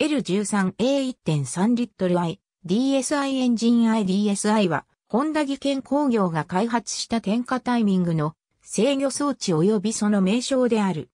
L13A1.3 リットル i DSI エンジン iDSI は、ホンダ技研工業が開発した点火タイミングの制御装置及びその名称である。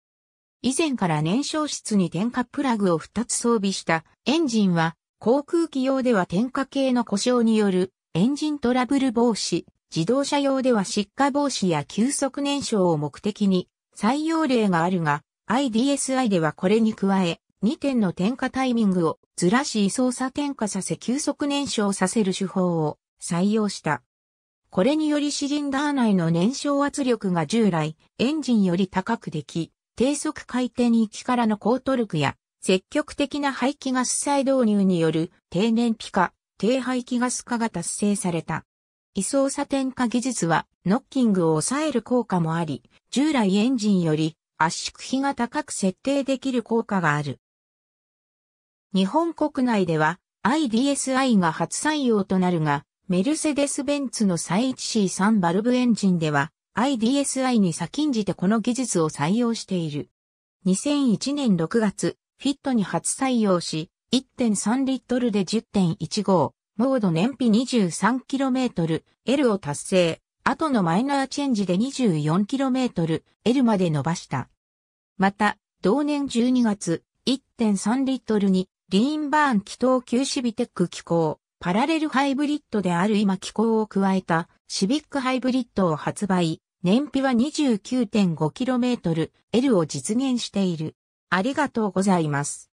以前から燃焼室に点火プラグを2つ装備したエンジンは、航空機用では点火系の故障によるエンジントラブル防止、自動車用では失火防止や急速燃焼を目的に採用例があるが、IDSI ではこれに加え、2点の点火タイミングをずらし位相差点火させ急速燃焼させる手法を採用した。これによりシリンダー内の燃焼圧力が従来エンジンより高くでき、低速回転域からの高トルクや積極的な排気ガス再導入による低燃費化、低排気ガス化が達成された。位相差点火技術はノッキングを抑える効果もあり、従来エンジンより圧縮比が高く設定できる効果がある。日本国内では IDSI が初採用となるが、メルセデス・ベンツの3 1 c 3バルブエンジンでは IDSI に先んじてこの技術を採用している。2001年6月、フィットに初採用し、1.3リットルで10.15、モード燃費 23km、L を達成、後のマイナーチェンジで 24km、L まで伸ばした。また、同年12月、1.3リットルにリーンバーン気筒急シビテック機構、パラレルハイブリッドである今機構を加えたシビックハイブリッドを発売、燃費は 29.5km L を実現している。ありがとうございます。